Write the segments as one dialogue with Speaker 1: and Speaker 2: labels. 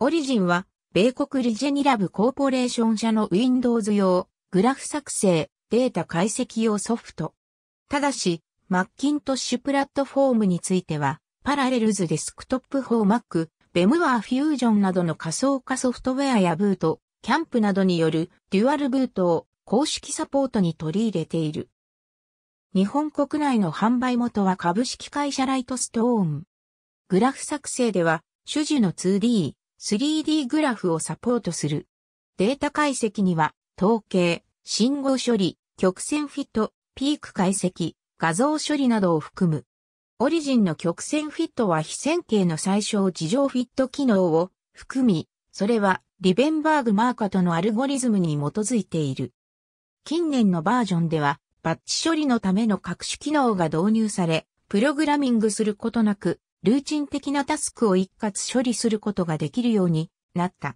Speaker 1: オリジンは、米国リジェニラブコーポレーション社の Windows 用、グラフ作成、データ解析用ソフト。ただし、マッキントッシュプラットフォームについては、パラレルズデスクトップ4 Mac、ベムワーフュージョンなどの仮想化ソフトウェアやブート、キャンプなどによるデュアルブートを公式サポートに取り入れている。日本国内の販売元は株式会社ライトストーン。グラフ作成では、主樹の 2D、3D グラフをサポートする。データ解析には、統計、信号処理、曲線フィット、ピーク解析、画像処理などを含む。オリジンの曲線フィットは非線形の最小事情フィット機能を含み、それはリベンバーグマーカとのアルゴリズムに基づいている。近年のバージョンでは、バッチ処理のための各種機能が導入され、プログラミングすることなく、ルーチン的なタスクを一括処理することができるようになった。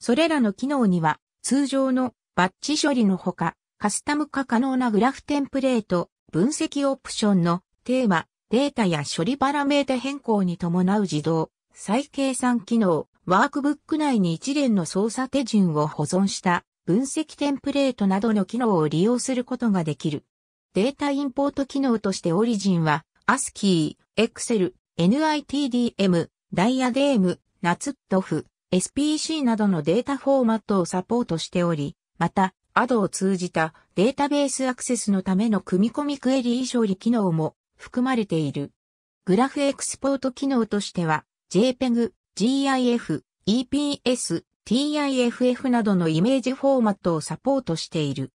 Speaker 1: それらの機能には、通常のバッチ処理のほか、カスタム化可能なグラフテンプレート、分析オプションのテーマ、データや処理パラメータ変更に伴う自動、再計算機能、ワークブック内に一連の操作手順を保存した分析テンプレートなどの機能を利用することができる。データインポート機能としてオリジンは、ASCII、Excel、NITDM、ダイアデーム、ナツットフ、SPC などのデータフォーマットをサポートしており、また、ADO を通じたデータベースアクセスのための組み込みクエリー処理機能も含まれている。グラフエクスポート機能としては、JPEG、GIF、EPS、TIFF などのイメージフォーマットをサポートしている。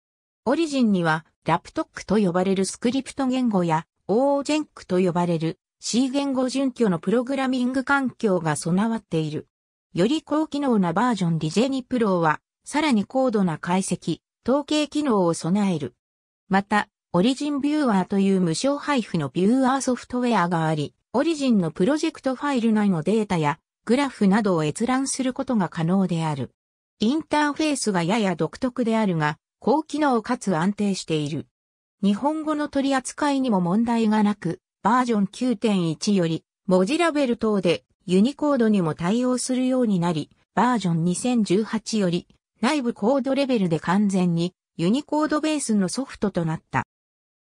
Speaker 1: オリジンには、ラプトックと呼ばれるスクリプト言語や、o ージ e n クと呼ばれる C 言語準拠のプログラミング環境が備わっている。より高機能なバージョンディジェニプロは、さらに高度な解析、統計機能を備える。また、オリジンビューアーという無償配布のビューアーソフトウェアがあり、オリジンのプロジェクトファイル内のデータやグラフなどを閲覧することが可能である。インターフェースがやや独特であるが、高機能かつ安定している。日本語の取り扱いにも問題がなく、バージョン9.1より、文字ラベル等でユニコードにも対応するようになり、バージョン2018より、内部コードレベルで完全にユニコードベースのソフトとなった。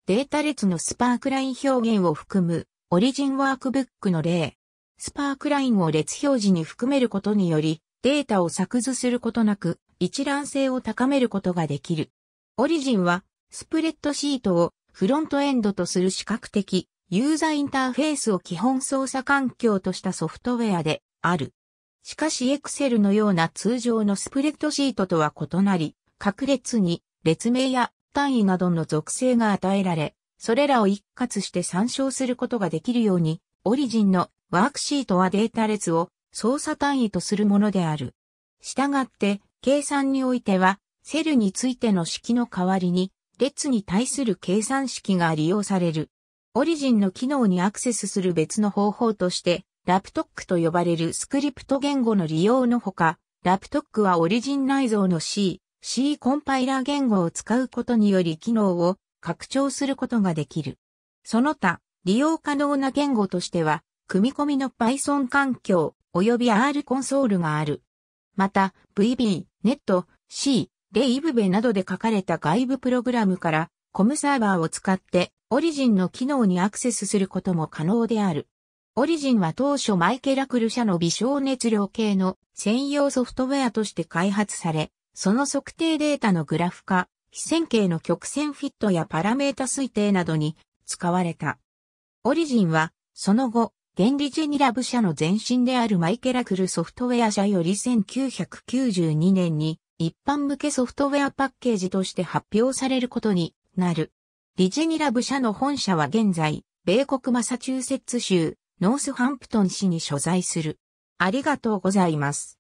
Speaker 1: データ列のスパークライン表現を含むオリジンワークブックの例。スパークラインを列表示に含めることにより、データを作図することなく、一覧性を高めることができる。オリジンは、スプレッドシートをフロントエンドとする視覚的ユーザーインターフェースを基本操作環境としたソフトウェアである。しかし Excel のような通常のスプレッドシートとは異なり、各列に列名や単位などの属性が与えられ、それらを一括して参照することができるように、オリジンのワークシートはデータ列を操作単位とするものである。したがって、計算においては、セルについての式の代わりに、列に対する計算式が利用される。オリジンの機能にアクセスする別の方法として、ラプトックと呼ばれるスクリプト言語の利用のほか、ラプトックはオリジン内蔵の C、C コンパイラー言語を使うことにより機能を拡張することができる。その他、利用可能な言語としては、組み込みの Python 環境及び R コンソールがある。また、VB、NET、C、レイブベなどで書かれた外部プログラムから、コムサーバーを使ってオリジンの機能にアクセスすることも可能である。オリジンは当初マイケラクル社の微小熱量計の専用ソフトウェアとして開発され、その測定データのグラフ化、非線形の曲線フィットやパラメータ推定などに使われた。オリジンは、その後、原理ジェニラブ社の前身であるマイケラクルソフトウェア社より1992年に一般向けソフトウェアパッケージとして発表されることになる。リジェニラ部社の本社は現在、米国マサチューセッツ州、ノースハンプトン市に所在する。ありがとうございます。